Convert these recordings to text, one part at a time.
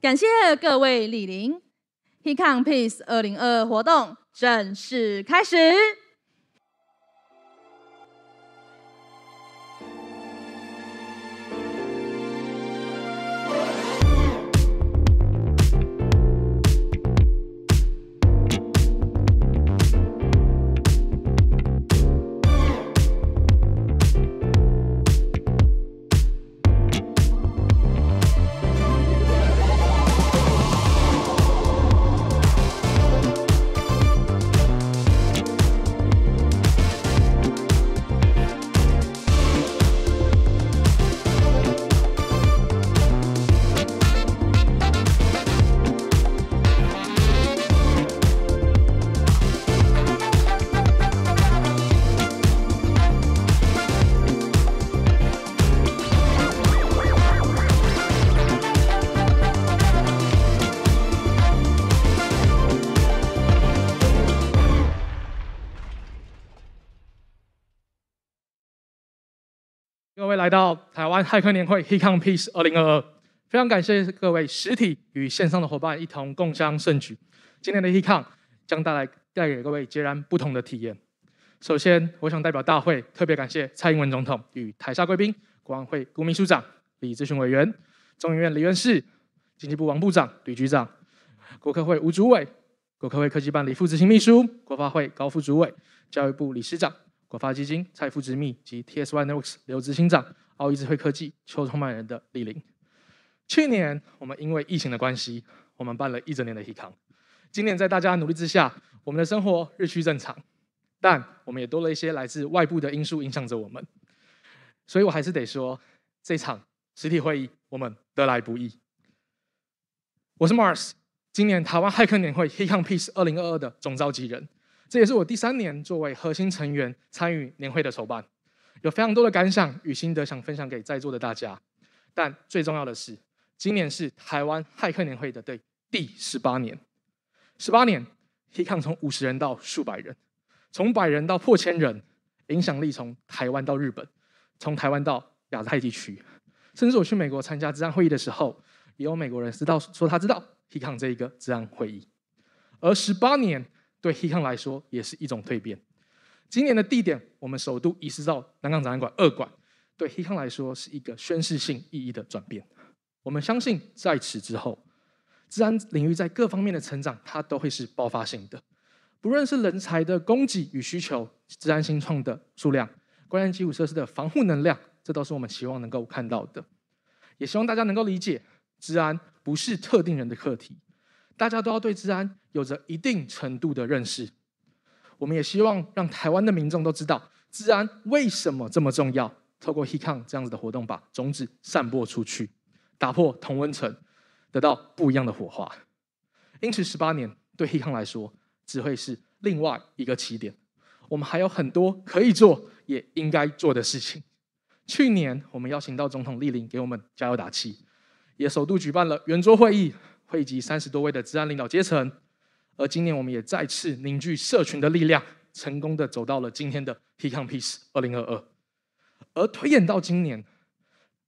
感谢各位莅临 “He Come Peace” 二零二二活动正式开始。各位来到台湾骇客年会 h i k o m p e a c e 2022，非常感谢各位实体与线上的伙伴一同共襄盛举。今天的 h i k o m e 将带来带给各位截然不同的体验。首先，我想代表大会特别感谢蔡英文总统与台下贵宾，国安会顾秘书长李咨询委员、众议院李院士、经济部王部长吕局长、国科会吴主委、国科会科技办李副执行秘书、国发会高副主委、教育部理事长。国发基金、蔡富之秘及 TSY Networks 留职新长、奥义智慧科技、秋创办人的莅临。去年我们因为疫情的关系，我们办了一整年的 He 康。今年在大家努力之下，我们的生活日趋正常，但我们也多了一些来自外部的因素影响着我们。所以我还是得说，这场实体会议我们得来不易。我是 Mars，今年台湾骇客年会 He 康 Peace 2022的总召集人。这也是我第三年作为核心成员参与年会的筹办，有非常多的感想与心得想分享给在座的大家。但最重要的是，今年是台湾骇客年会的第第十八年。十八年，HeCon 从五十人到数百人，从百人到破千人，影响力从台湾到日本，从台湾到亚太地区，甚至我去美国参加治安会议的时候，也有美国人知道说他知道 HeCon 这一个治安会议。而十八年。对黑康来说，也是一种蜕变。今年的地点，我们首都移师到南港展览馆二馆，对黑康来说是一个宣示性意义的转变。我们相信，在此之后，治安领域在各方面的成长，它都会是爆发性的。不论是人才的供给与需求，治安新创的数量，关键基础设施的防护能量，这都是我们希望能够看到的。也希望大家能够理解，治安不是特定人的课题。大家都要对治安有着一定程度的认识。我们也希望让台湾的民众都知道治安为什么这么重要。透过 He 康这样子的活动，把种子散播出去，打破同温层，得到不一样的火花。因此，十八年对 He 康来说，只会是另外一个起点。我们还有很多可以做，也应该做的事情。去年，我们邀请到总统莅临，给我们加油打气，也首度举办了圆桌会议。汇集三十多位的治安领导阶层，而今年我们也再次凝聚社群的力量，成功的走到了今天的 He c o m Peace 2022。而推演到今年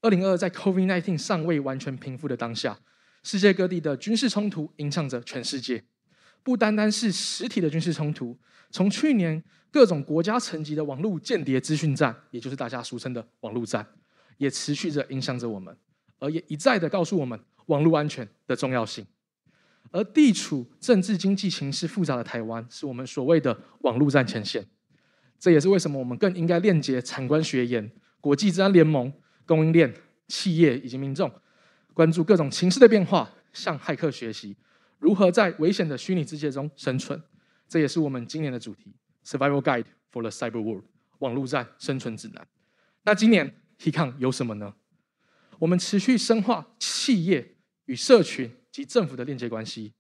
2022，在 COVID-19 尚未完全平复的当下，世界各地的军事冲突影响着全世界，不单单是实体的军事冲突，从去年各种国家层级的网络间谍资讯战，也就是大家俗称的网络战，也持续着影响着我们，而也一再的告诉我们。网络安全的重要性，而地处政治经济形势复杂的台湾，是我们所谓的网络战前线。这也是为什么我们更应该链接产官学研、国际治安联盟、供应链、企业以及民众，关注各种情势的变化，向骇客学习如何在危险的虚拟世界中生存。这也是我们今年的主题：Survival Guide for the Cyber World（ 网络战生存指南）。那今年 Hecon 有什么呢？我们持续深化企业。与社群及政府的链接关系。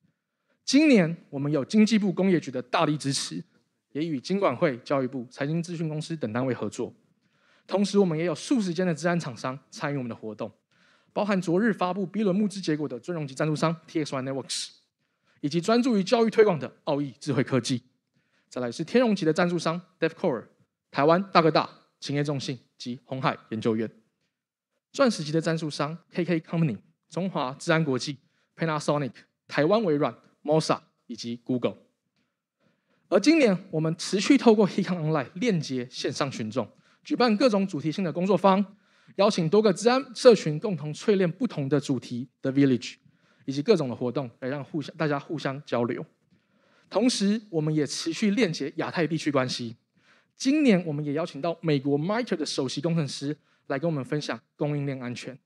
今年我们有经济部工业局的大力支持，也与经管会、教育部、财经咨询公司等单位合作。同时，我们也有数十间的治安厂商参与我们的活动，包含昨日发布 B 轮募资结果的尊荣级赞助商 TX One Networks，以及专注于教育推广的奥义智慧科技。再来是天荣级的赞助商 d e v f Core、台湾大哥大、勤业中信及红海研究院。钻石级的赞助商 KK Company。中华智安国际、Panasonic、台湾微软、Mosa 以及 Google。而今年，我们持续透过 Hecon Online 链接线上群众，举办各种主题性的工作坊，邀请多个治安社群共同淬炼不同的主题的 Village，以及各种的活动来让互相大家互相交流。同时，我们也持续链接亚太地区关系。今年，我们也邀请到美国 MIT 的首席工程师来跟我们分享供应链安全。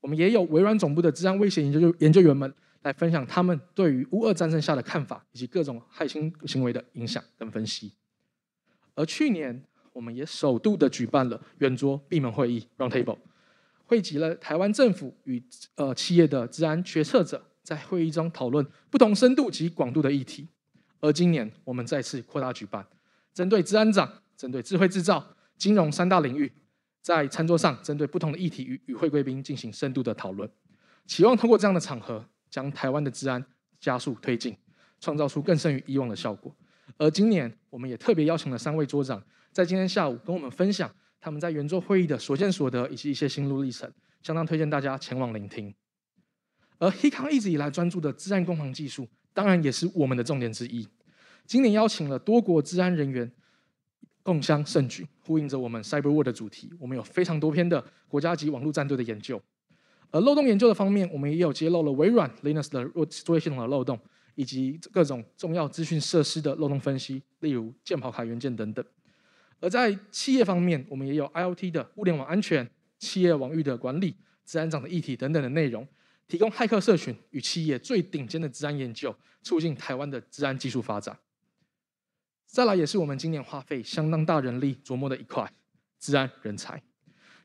我们也有微软总部的治安威胁研究研究员们来分享他们对于乌俄战争下的看法，以及各种害心行为的影响跟分析。而去年我们也首度的举办了圆桌闭门会议 （Round Table），汇集了台湾政府与呃企业的治安决策者，在会议中讨论不同深度及广度的议题。而今年我们再次扩大举办，针对治安长、针对智慧制造、金融三大领域。在餐桌上，针对不同的议题与与会贵宾进行深度的讨论，期望通过这样的场合，将台湾的治安加速推进，创造出更胜于以往的效果。而今年，我们也特别邀请了三位桌长，在今天下午跟我们分享他们在圆桌会议的所见所得以及一些心路历程，相当推荐大家前往聆听。而黑康一直以来专注的治安工防技术，当然也是我们的重点之一。今年邀请了多国治安人员。共襄盛举，呼应着我们 CyberWorld 的主题。我们有非常多篇的国家级网络战队的研究，而漏洞研究的方面，我们也有揭露了微软、Linux 的作作业系统的漏洞，以及各种重要资讯设施的漏洞分析，例如健跑卡元件等等。而在企业方面，我们也有 IOT 的物联网安全、企业网域的管理、治安长的议题等等的内容，提供骇客社群与企业最顶尖的治安研究，促进台湾的治安技术发展。再来也是我们今年花费相当大人力琢磨的一块，治安人才，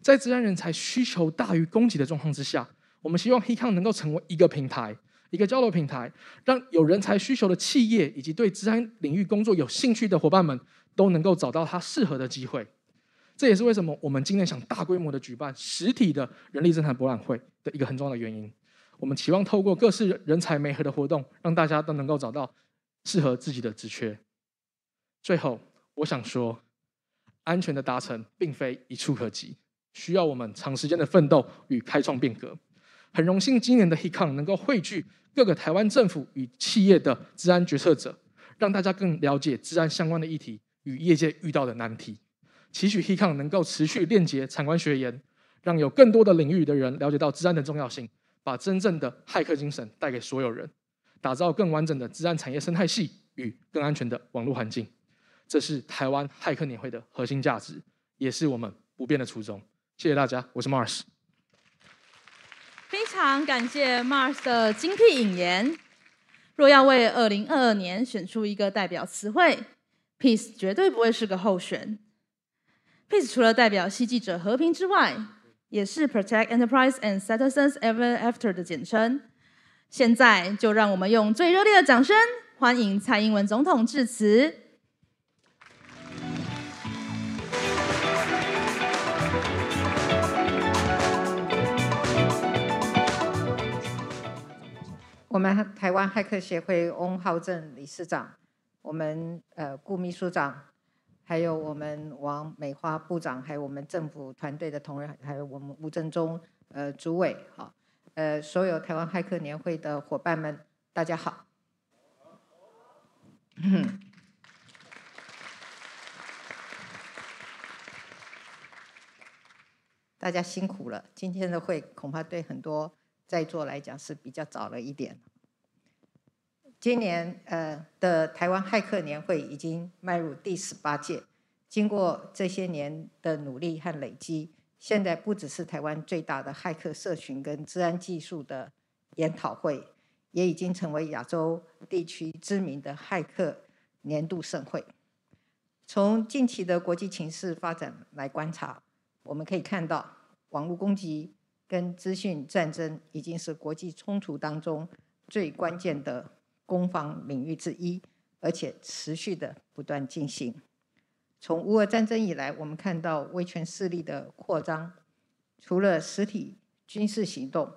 在治安人才需求大于供给的状况之下，我们希望 HeCon 能够成为一个平台，一个交流平台，让有人才需求的企业以及对治安领域工作有兴趣的伙伴们都能够找到他适合的机会。这也是为什么我们今年想大规模的举办实体的人力资产博览会的一个很重要的原因。我们期望透过各式人才媒合的活动，让大家都能够找到适合自己的职缺。最后，我想说，安全的达成并非一触可及，需要我们长时间的奋斗与开创变革。很荣幸今年的 Hikon 能够汇聚各个台湾政府与企业的治安决策者，让大家更了解治安相关的议题与业界遇到的难题。期许 Hikon 能够持续链接参观学研，让有更多的领域的人了解到治安的重要性，把真正的骇客精神带给所有人，打造更完整的治安产业生态系与更安全的网络环境。这是台湾骇客年会的核心价值，也是我们不变的初衷。谢谢大家，我是 Mars。非常感谢 Mars 的精辟引言。若要为二零二二年选出一个代表词汇，Peace 绝对不会是个候选。Peace 除了代表希冀者和平之外，也是 Protect Enterprise and Citizens Ever After 的简称。现在就让我们用最热烈的掌声，欢迎蔡英文总统致辞。我们台湾骇客协会翁浩正理事长，我们呃顾秘书长，还有我们王美花部长，还有我们政府团队的同仁，还有我们吴正中呃主委，好，呃，所有台湾骇客年会的伙伴们，大家好。大家辛苦了，今天的会恐怕对很多。在座来讲是比较早了一点。今年呃的台湾骇客年会已经迈入第十八届，经过这些年的努力和累积，现在不只是台湾最大的骇客社群跟治安技术的研讨会，也已经成为亚洲地区知名的骇客年度盛会。从近期的国际情势发展来观察，我们可以看到网络攻击。跟资讯战争已经是国际冲突当中最关键的攻防领域之一，而且持续的不断进行。从乌俄战争以来，我们看到威权势力的扩张，除了实体军事行动，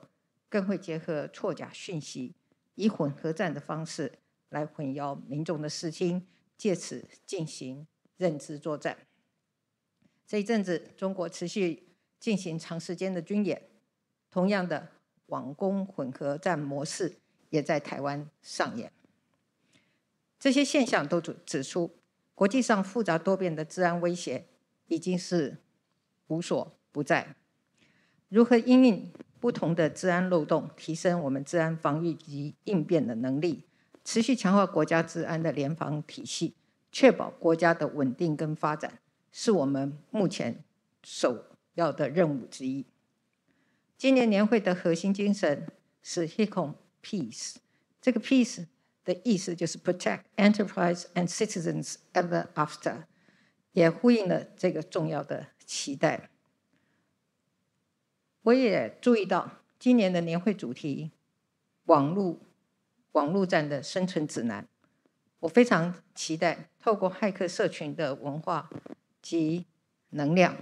更会结合错假讯息，以混合战的方式来混淆民众的视听，借此进行认知作战。这一阵子，中国持续进行长时间的军演。同样的网工混合战模式也在台湾上演。这些现象都指指出，国际上复杂多变的治安威胁已经是无所不在。如何应应不同的治安漏洞，提升我们治安防御及应变的能力，持续强化国家治安的联防体系，确保国家的稳定跟发展，是我们目前首要的任务之一。今年年会的核心精神是 Hikom Peace，这个 Peace 的意思就是 Protect Enterprise and Citizens Ever After，也呼应了这个重要的期待。我也注意到今年的年会主题“网络网络战的生存指南”，我非常期待透过骇客社群的文化及能量，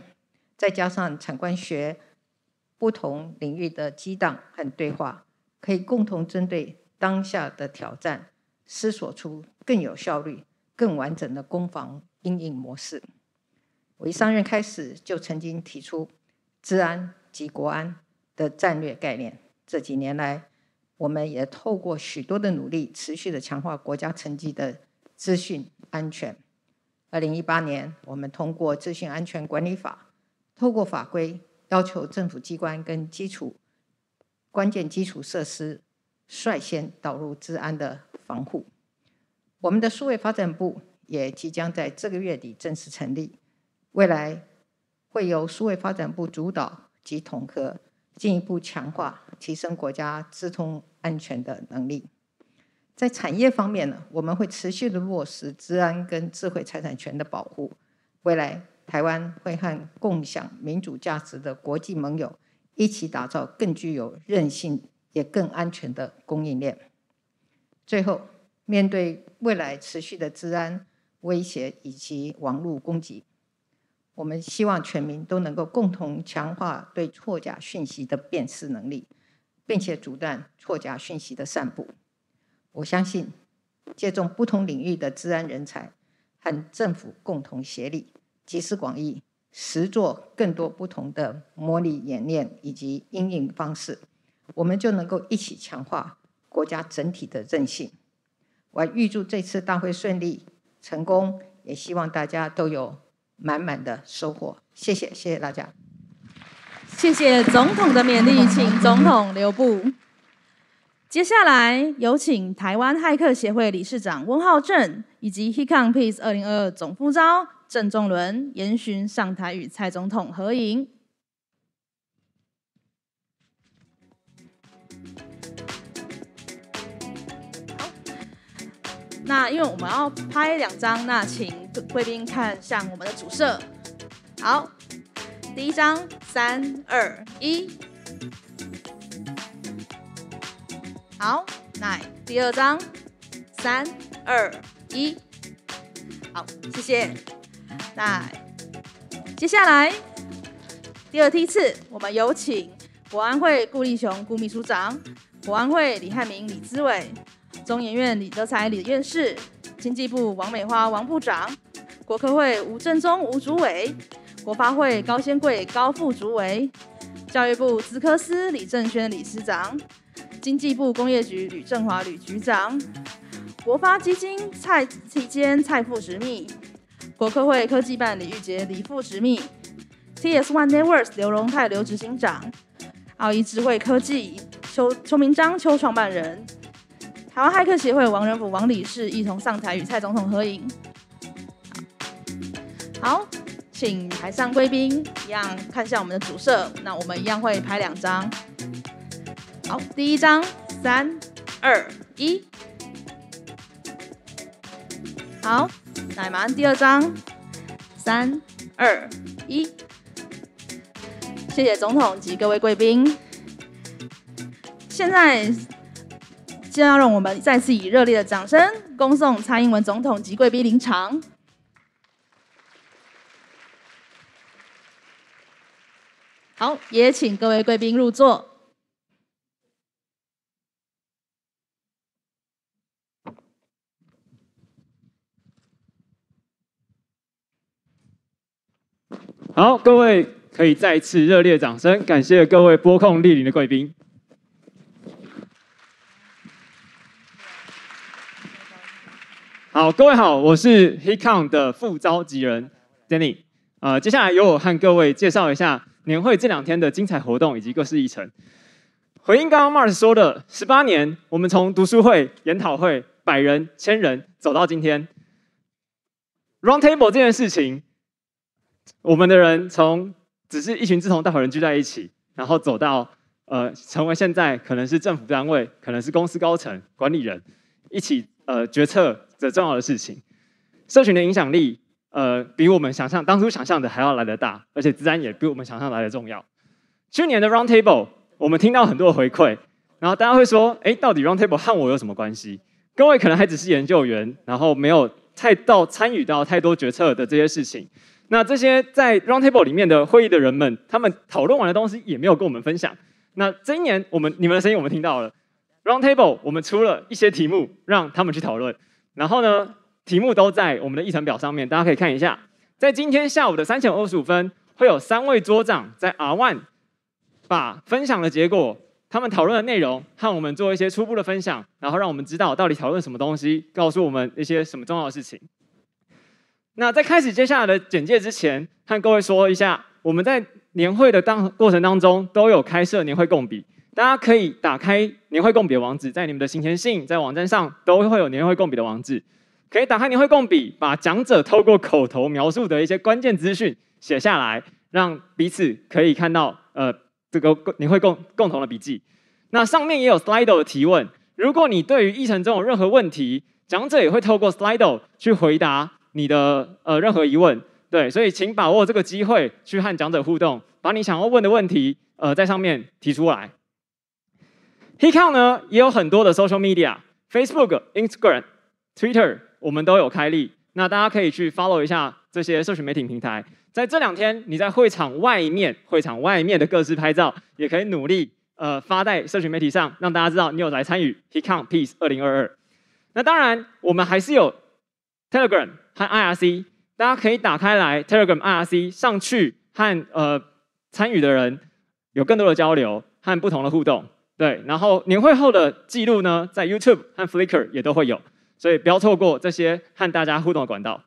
再加上产官学。不同领域的激荡和对话，可以共同针对当下的挑战，思索出更有效率、更完整的攻防兵役模式。我一上任开始就曾经提出“治安及国安”的战略概念。这几年来，我们也透过许多的努力，持续的强化国家层级的资讯安全。二零一八年，我们通过《资讯安全管理法》，透过法规。要求政府机关跟基础关键基础设施率先导入治安的防护。我们的数位发展部也即将在这个月底正式成立，未来会由数位发展部主导及统合，进一步强化提升国家智通安全的能力。在产业方面呢，我们会持续的落实治安跟智慧财产权的保护，未来。台湾会和共享民主价值的国际盟友一起，打造更具有韧性、也更安全的供应链。最后，面对未来持续的治安威胁以及网络攻击，我们希望全民都能够共同强化对错假讯息的辨识能力，并且阻断错假讯息的散布。我相信，借重不同领域的治安人才和政府共同协力。集思广益，实做更多不同的模拟演练以及应用方式，我们就能够一起强化国家整体的韧性。我预祝这次大会顺利成功，也希望大家都有满满的收获。谢谢，谢谢大家。谢谢总统的勉励，请总统留步。接下来有请台湾骇客协会理事长温浩正以及 Hack Peace 2022总副招。郑仲伦、严巡上台与蔡总统合影。好，那因为我们要拍两张，那请贵宾看向我们的主摄。好，第一张，三二一。好，那第二张，三二一。好，谢谢。那接下来第二批次，我们有请国安会顾立雄顾秘书长，国安会李汉民李资伟，中研院李德才李院士，经济部王美花王部长，国科会吴振中吴主委，国发会高先贵高副主委，教育部资科司李正轩李司长，经济部工业局吕振华吕局长，国发基金蔡其坚蔡副执秘。国科会科技办李玉杰李副执秘，TS One Networks 刘荣泰刘执行长，奥一智慧科技邱邱明章邱创办人，台湾骇客协会王仁甫王理事一同上台与蔡总统合影。好，请台上贵宾一样看向我们的主摄，那我们一样会拍两张。好，第一张，三、二、一，好。奶马第二章，三、二、一，谢谢总统及各位贵宾。现在，现在让我们再次以热烈的掌声恭送蔡英文总统及贵宾临场。好，也请各位贵宾入座。好，各位可以再次热烈掌声，感谢各位播控莅临的贵宾。好，各位好，我是 Hecon 的副召集人 Danny。啊，接下来由我和各位介绍一下年会这两天的精彩活动以及各式议程。回应刚刚 Mar s 说的，十八年，我们从读书会、研讨会、百人、千人走到今天，Round Table 这件事情。我们的人从只是一群志同道合人聚在一起，然后走到呃成为现在可能是政府单位，可能是公司高层管理人一起呃决策的重要的事情。社群的影响力呃比我们想象当初想象的还要来的大，而且自然也比我们想象来的重要。去年的 Round Table 我们听到很多回馈，然后大家会说：哎，到底 Round Table 和我有什么关系？各位可能还只是研究员，然后没有太到参与到太多决策的这些事情。那这些在 round table 里面的会议的人们，他们讨论完的东西也没有跟我们分享。那这一年我们你们的声音我们听到了 round table，我们出了一些题目让他们去讨论。然后呢，题目都在我们的议程表上面，大家可以看一下。在今天下午的三点二十五分，会有三位桌长在 R one 把分享的结果，他们讨论的内容和我们做一些初步的分享，然后让我们知道到底讨论什么东西，告诉我们一些什么重要的事情。那在开始接下来的简介之前，和各位说一下，我们在年会的当过程当中都有开设年会共笔，大家可以打开年会共笔网址，在你们的信前信在网站上都会有年会共笔的网址，可以打开年会共笔，把讲者透过口头描述的一些关键资讯写下来，让彼此可以看到，呃，这个年会共共同的笔记。那上面也有 Slido 的提问，如果你对于议程中有任何问题，讲者也会透过 Slido 去回答。你的呃任何疑问，对，所以请把握这个机会去和讲者互动，把你想要问的问题呃在上面提出来。HeCon 呢也有很多的 social media，Facebook、Instagram、Twitter 我们都有开立，那大家可以去 follow 一下这些社群媒体平台。在这两天你在会场外面，会场外面的各自拍照，也可以努力呃发在社群媒体上，让大家知道你有来参与 HeCon Peace 二零二二。那当然我们还是有 Telegram。和 IRC，大家可以打开来 Telegram IRC 上去和呃参与的人有更多的交流和不同的互动，对。然后年会后的记录呢，在 YouTube 和 Flickr 也都会有，所以不要错过这些和大家互动的管道。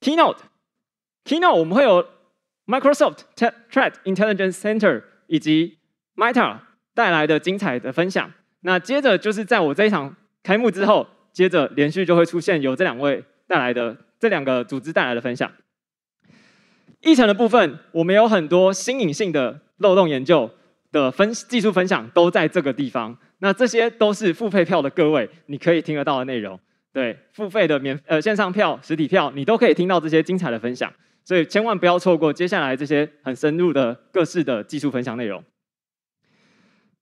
Keynote，Keynote 我们会有 Microsoft TreT Intelligence Center 以及 m i t a 带来的精彩的分享。那接着就是在我这一场开幕之后，接着连续就会出现有这两位带来的这两个组织带来的分享。议程的部分，我们有很多新颖性的漏洞研究的分技术分享都在这个地方。那这些都是付费票的各位，你可以听得到的内容。对，付费的免呃线上票、实体票，你都可以听到这些精彩的分享。所以千万不要错过接下来这些很深入的各式的技术分享内容。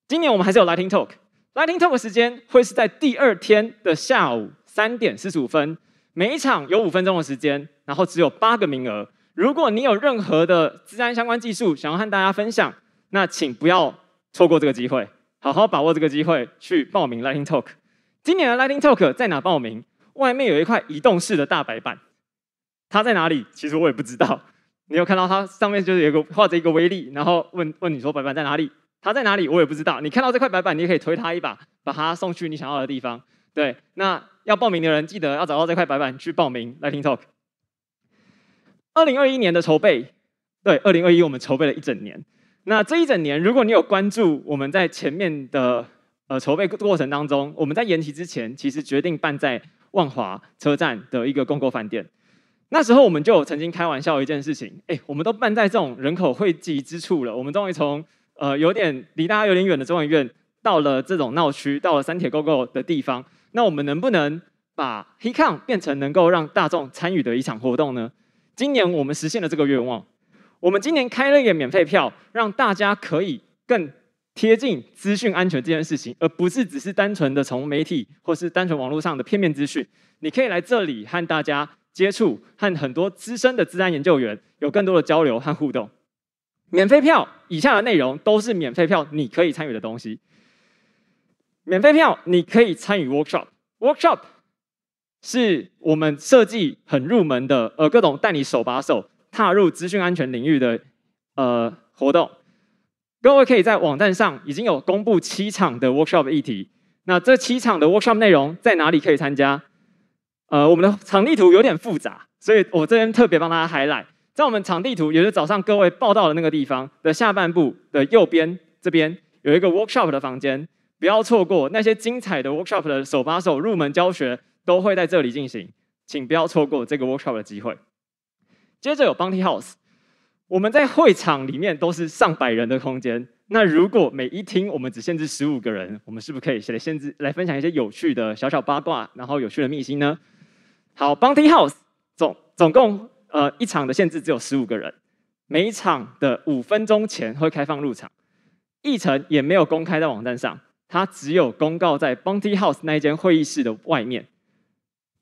今年我们还是有 Lighting talk。l i g h Talk i n g 时间会是在第二天的下午三点四十五分，每一场有五分钟的时间，然后只有八个名额。如果你有任何的自然相关技术想要和大家分享，那请不要错过这个机会，好好把握这个机会去报名 l i g h Talk i n g。今年的 l i g h Talk i n g 在哪报名？外面有一块移动式的大白板，它在哪里？其实我也不知道。你有看到它上面就是有一个画着一个威力，然后问问你说白板在哪里？他在哪里我也不知道。你看到这块白板，你也可以推他一把，把他送去你想要的地方。对，那要报名的人记得要找到这块白板去报名。Lighting Talk 二零二一年的筹备，对，二零二一我们筹备了一整年。那这一整年，如果你有关注我们在前面的呃筹备过程当中，我们在延期之前，其实决定办在万华车站的一个共饭店。那时候我们就曾经开玩笑一件事情，哎，我们都办在这种人口汇集之处了，我们终于从。呃，有点离大家有点远的中研院，到了这种闹区，到了三铁沟沟的地方，那我们能不能把 h e c k o n 变成能够让大众参与的一场活动呢？今年我们实现了这个愿望，我们今年开了一个免费票，让大家可以更贴近资讯安全这件事情，而不是只是单纯的从媒体或是单纯网络上的片面资讯。你可以来这里和大家接触，和很多资深的自安研究员有更多的交流和互动。免费票以下的内容都是免费票，你可以参与的东西。免费票你可以参与 workshop，workshop 是我们设计很入门的，呃，各种带你手把手踏入资讯安全领域的呃活动。各位可以在网站上已经有公布七场的 workshop 议题。那这七场的 workshop 内容在哪里可以参加？呃，我们的场地图有点复杂，所以我这边特别帮大家 highlight。在我们场地图，也就是早上各位报到的那个地方的下半部的右边这边，有一个 workshop 的房间，不要错过那些精彩的 workshop 的手把手入门教学都会在这里进行，请不要错过这个 workshop 的机会。接着有 bounty house，我们在会场里面都是上百人的空间，那如果每一厅我们只限制十五个人，我们是不是可以来限制来分享一些有趣的小小八卦，然后有趣的秘辛呢？好，bounty house 总总共。呃，一场的限制只有十五个人，每场的五分钟前会开放入场。议程也没有公开在网站上，它只有公告在 Bounty House 那一间会议室的外面。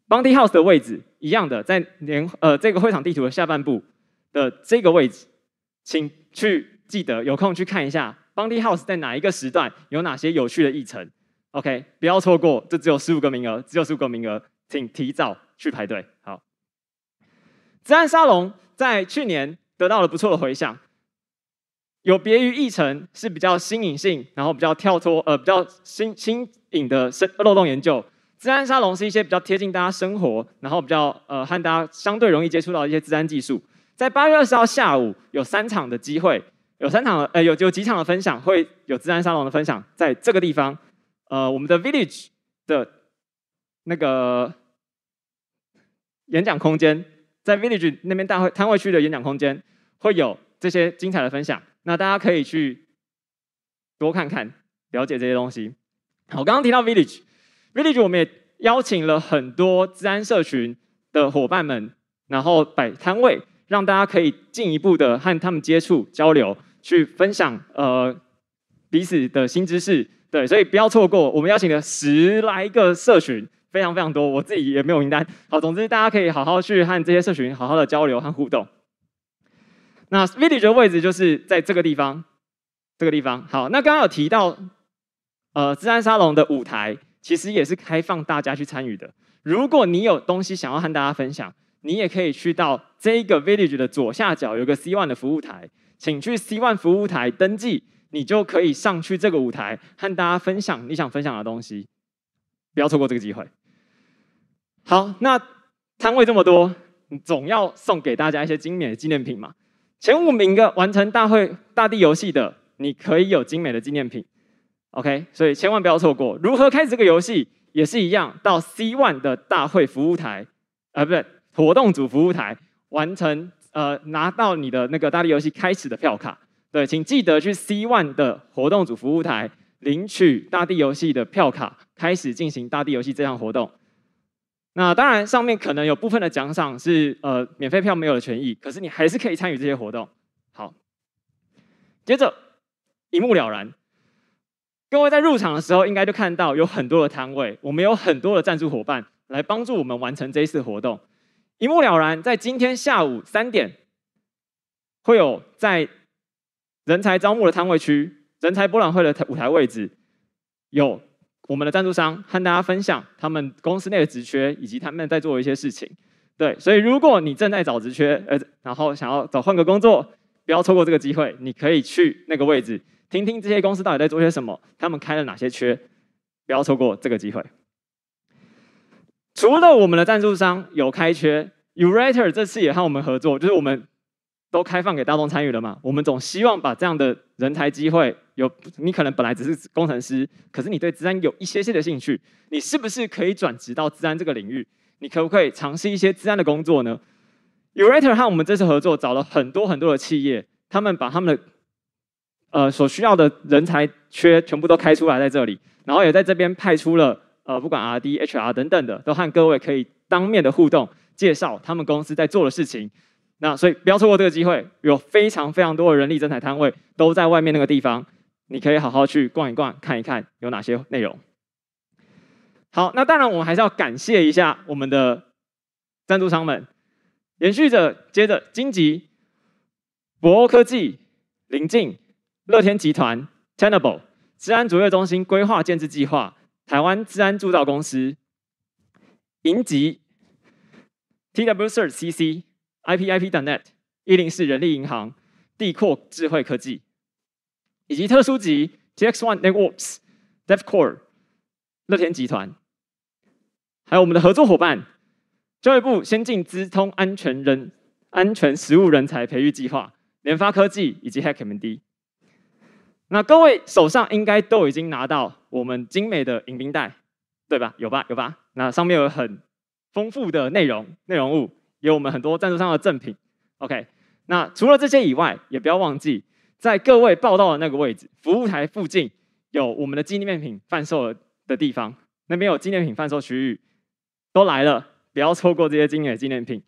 Bounty House 的位置一样的，在连呃这个会场地图的下半部的这个位置，请去记得有空去看一下 Bounty House 在哪一个时段有哪些有趣的议程。OK，不要错过，这只有十五个名额，只有十五个名额，请提早去排队。治安沙龙在去年得到了不错的回响，有别于议程是比较新颖性，然后比较跳脱，呃，比较新新颖的漏洞研究。治安沙龙是一些比较贴近大家生活，然后比较呃和大家相对容易接触到一些治安技术。在八月二十号下午有三场的机会，有三场呃有有几场的分享会有治安沙龙的分享，在这个地方，呃，我们的 Village 的那个演讲空间。在 Village 那边摊位区的演讲空间，会有这些精彩的分享，那大家可以去多看看，了解这些东西。好，我刚刚提到 Village，Village 我们也邀请了很多自安社群的伙伴们，然后摆摊位，让大家可以进一步的和他们接触、交流，去分享呃彼此的新知识。对，所以不要错过，我们邀请了十来个社群。非常非常多，我自己也没有名单。好，总之大家可以好好去和这些社群好好的交流和互动。那 Village 的位置就是在这个地方，这个地方。好，那刚刚有提到，呃，自然沙龙的舞台其实也是开放大家去参与的。如果你有东西想要和大家分享，你也可以去到这一个 Village 的左下角有个 C One 的服务台，请去 C One 服务台登记，你就可以上去这个舞台和大家分享你想分享的东西。不要错过这个机会。好，那摊位这么多，总要送给大家一些精美的纪念品嘛。前五名的完成大会大地游戏的，你可以有精美的纪念品。OK，所以千万不要错过。如何开始这个游戏也是一样，到 C One 的大会服务台，呃，不对，活动组服务台完成，呃，拿到你的那个大地游戏开始的票卡。对，请记得去 C One 的活动组服务台领取大地游戏的票卡，开始进行大地游戏这项活动。那当然，上面可能有部分的奖赏是呃免费票没有的权益，可是你还是可以参与这些活动。好，接着一目了然，各位在入场的时候应该就看到有很多的摊位，我们有很多的赞助伙伴来帮助我们完成这一次活动。一目了然，在今天下午三点，会有在人才招募的摊位区、人才博览会的舞台位置有。我们的赞助商和大家分享他们公司内的职缺，以及他们在做一些事情。对，所以如果你正在找职缺，呃，然后想要找换个工作，不要错过这个机会。你可以去那个位置，听听这些公司到底在做些什么，他们开了哪些缺，不要错过这个机会。除了我们的赞助商有开缺 u r a t e r 这次也和我们合作，就是我们。都开放给大众参与了嘛？我们总希望把这样的人才机会有，你可能本来只是工程师，可是你对自安有一些些的兴趣，你是不是可以转职到自安这个领域？你可不可以尝试一些自安的工作呢？Urate 和我们这次合作找了很多很多的企业，他们把他们的呃所需要的人才缺全部都开出来在这里，然后也在这边派出了呃不管 R D、H R 等等的，都和各位可以当面的互动，介绍他们公司在做的事情。那所以不要错过这个机会，有非常非常多的人力增才摊位都在外面那个地方，你可以好好去逛一逛，看一看有哪些内容。好，那当然我们还是要感谢一下我们的赞助商们，延续着接着金吉、博欧科技、林进、乐天集团、Tenable、治安卓越中心规划建制计划、台湾治安铸造公司、银吉、T W s e a r h C C。iPip.net、一零四人力银行、地阔智慧科技，以及特殊级 TX One Networks、d e a c o r e 乐天集团，还有我们的合作伙伴教育部先进资通安全人安全实务人才培育计划、联发科技以及 HackMD。那各位手上应该都已经拿到我们精美的迎宾袋，对吧？有吧？有吧？那上面有很丰富的内容内容物。有我们很多赞助商的赠品，OK。那除了这些以外，也不要忘记在各位报道的那个位置，服务台附近有我们的纪念品贩售的地方，那边有纪念品贩售区域。都来了，不要错过这些精美纪念品。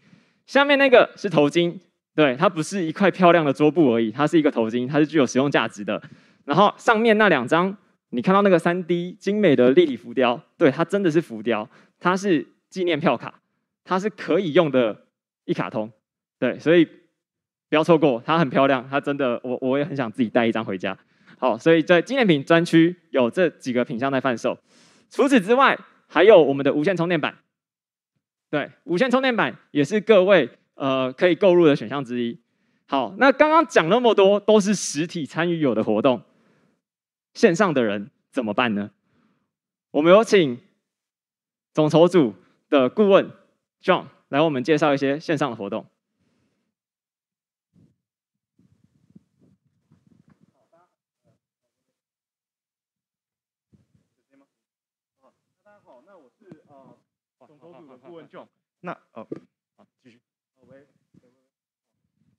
下面那个是头巾，对，它不是一块漂亮的桌布而已，它是一个头巾，它是具有实用价值的。然后上面那两张，你看到那个三 d 精美的立体浮雕，对，它真的是浮雕，它是纪念票卡，它是可以用的。一卡通，对，所以不要错过，它很漂亮，它真的，我我也很想自己带一张回家。好，所以在纪念品专区有这几个品相在贩售，除此之外，还有我们的无线充电板，对，无线充电板也是各位呃可以购入的选项之一。好，那刚刚讲那么多都是实体参与有的活动，线上的人怎么办呢？我们有请总筹组的顾问 John。来，我们介绍一些线上的活动。大家好，那我是呃，总筹组的顾问 Joe。那呃，好，继续。呃，喂。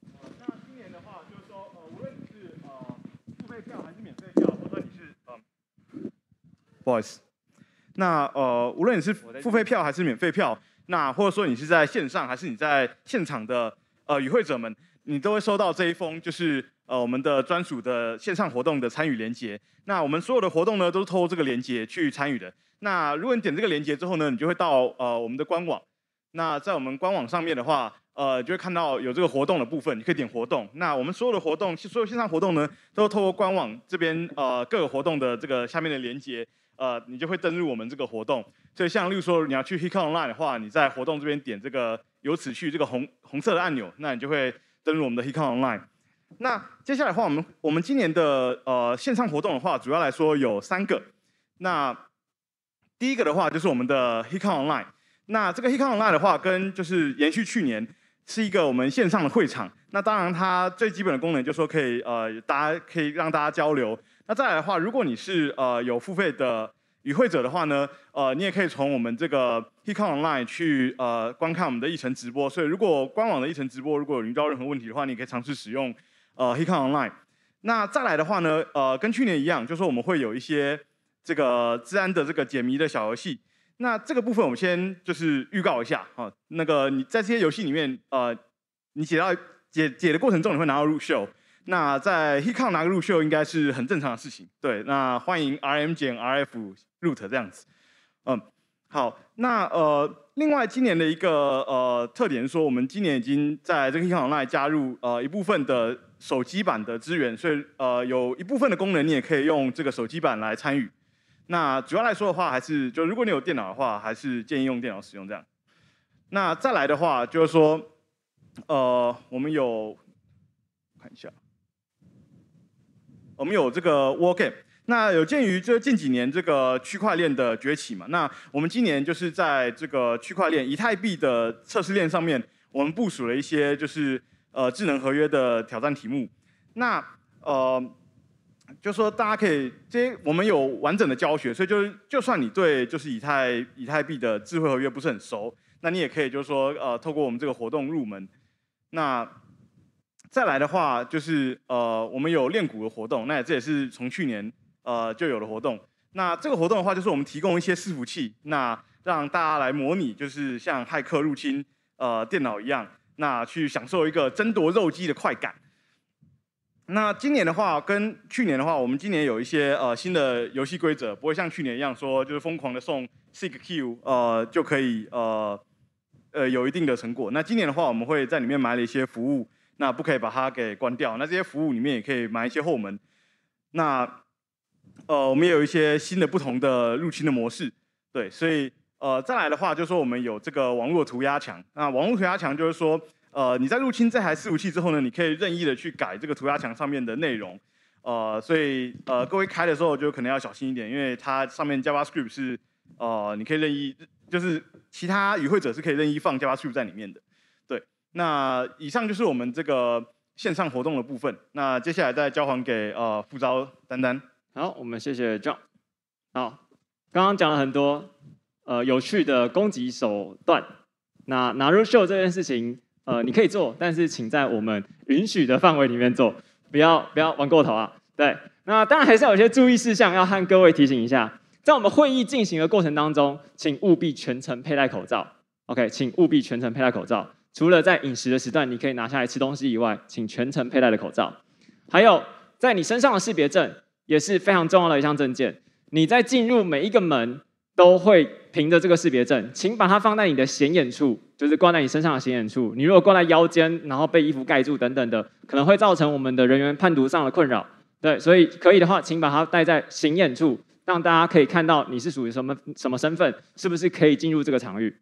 呃，那今年的话，就是说，呃，无论你是呃付费票还是免费票，无论你是呃，不好意思，那呃，无论你是付费票还是免费票。那或者说你是在线上还是你在现场的呃与会者们，你都会收到这一封就是呃我们的专属的线上活动的参与链接。那我们所有的活动呢都是透过这个链接去参与的。那如果你点这个链接之后呢，你就会到呃我们的官网。那在我们官网上面的话，呃就会看到有这个活动的部分，你可以点活动。那我们所有的活动，所有线上活动呢，都透过官网这边呃各个活动的这个下面的链接。呃，你就会登入我们这个活动。所以，像例如说，你要去 Hikon Online 的话，你在活动这边点这个有此去这个红红色的按钮，那你就会登入我们的 Hikon Online。那接下来的话，我们我们今年的呃线上活动的话，主要来说有三个。那第一个的话，就是我们的 Hikon Online。那这个 Hikon Online 的话，跟就是延续去年，是一个我们线上的会场。那当然，它最基本的功能就是说可以呃，大家可以让大家交流。那再来的话，如果你是呃有付费的与会者的话呢，呃，你也可以从我们这个 h i c o n Online 去呃观看我们的议程直播。所以如果官网的议程直播如果有遇到任何问题的话，你可以尝试使用呃 h i c o n Online。那再来的话呢，呃，跟去年一样，就说我们会有一些这个治安的这个解谜的小游戏。那这个部分我们先就是预告一下啊，那个你在这些游戏里面呃，你解到解解的过程中，你会拿到入秀。那在 h e k o n 拿个入秀应该是很正常的事情，对。那欢迎 RM 减 RF root 这样子，嗯，好。那呃，另外今年的一个呃特点是说，我们今年已经在这个 h i k o n 上来加入呃一部分的手机版的资源，所以呃有一部分的功能你也可以用这个手机版来参与。那主要来说的话，还是就如果你有电脑的话，还是建议用电脑使用这样。那再来的话，就是说呃，我们有看一下。我们有这个 w a r k game，那有鉴于这近几年这个区块链的崛起嘛，那我们今年就是在这个区块链以太币的测试链上面，我们部署了一些就是呃智能合约的挑战题目，那呃就说大家可以这我们有完整的教学，所以就是就算你对就是以太以太币的智慧合约不是很熟，那你也可以就是说呃透过我们这个活动入门，那。再来的话就是呃，我们有练鼓的活动，那这也是从去年呃就有的活动。那这个活动的话，就是我们提供一些伺服器，那让大家来模拟，就是像骇客入侵呃电脑一样，那去享受一个争夺肉鸡的快感。那今年的话，跟去年的话，我们今年有一些呃新的游戏规则，不会像去年一样说就是疯狂的送 s i CQ 呃就可以呃呃有一定的成果。那今年的话，我们会在里面埋了一些服务。那不可以把它给关掉。那这些服务里面也可以埋一些后门。那呃，我们也有一些新的不同的入侵的模式。对，所以呃，再来的话就说我们有这个网络涂鸦墙。那网络涂鸦墙就是说，呃，你在入侵这台伺服器之后呢，你可以任意的去改这个涂鸦墙上面的内容。呃，所以呃，各位开的时候就可能要小心一点，因为它上面 JavaScript 是呃，你可以任意，就是其他与会者是可以任意放 JavaScript 在里面的。那以上就是我们这个线上活动的部分。那接下来再交还给呃付招丹丹。好，我们谢谢 John。好，刚刚讲了很多呃有趣的攻击手段。那拿入 show 这件事情，呃，你可以做，但是请在我们允许的范围里面做，不要不要玩过头啊。对，那当然还是有一些注意事项要和各位提醒一下。在我们会议进行的过程当中，请务必全程佩戴口罩。OK，请务必全程佩戴口罩。除了在饮食的时段，你可以拿下来吃东西以外，请全程佩戴的口罩。还有，在你身上的识别证也是非常重要的一项证件。你在进入每一个门，都会凭着这个识别证，请把它放在你的显眼处，就是挂在你身上的显眼处。你如果挂在腰间，然后被衣服盖住等等的，可能会造成我们的人员判读上的困扰。对，所以可以的话，请把它戴在显眼处，让大家可以看到你是属于什么什么身份，是不是可以进入这个场域。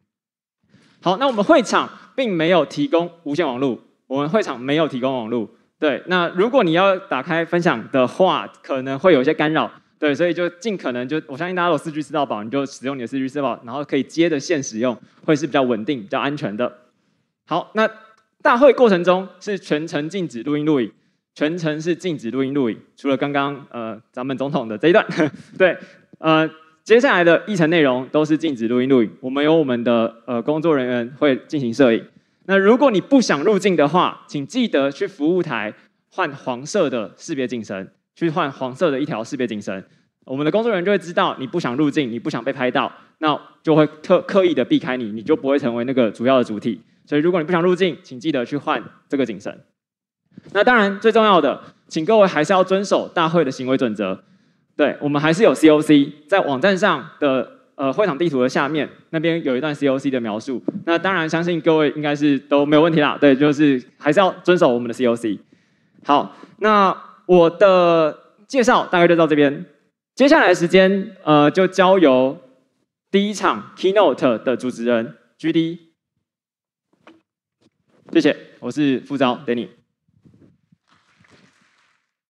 好，那我们会场并没有提供无线网络，我们会场没有提供网络。对，那如果你要打开分享的话，可能会有一些干扰。对，所以就尽可能就，我相信大家有四 G 四道宝，你就使用你的四 G 四道宝，然后可以接的线使用，会是比较稳定、比较安全的。好，那大会过程中是全程禁止录音录影，全程是禁止录音录影，除了刚刚呃咱们总统的这一段，对，呃。接下来的议程内容都是禁止录音录影，我们有我们的呃工作人员会进行摄影。那如果你不想入镜的话，请记得去服务台换黄色的识别警绳，去换黄色的一条识别警绳。我们的工作人员就会知道你不想入镜，你不想被拍到，那就会特刻意的避开你，你就不会成为那个主要的主体。所以如果你不想入镜，请记得去换这个警绳。那当然最重要的，请各位还是要遵守大会的行为准则。对，我们还是有 COC，在网站上的呃会场地图的下面那边有一段 COC 的描述。那当然，相信各位应该是都没有问题啦。对，就是还是要遵守我们的 COC。好，那我的介绍大概就到这边。接下来的时间，呃，就交由第一场 Keynote 的主持人 G.D。谢谢，我是副招 Danny。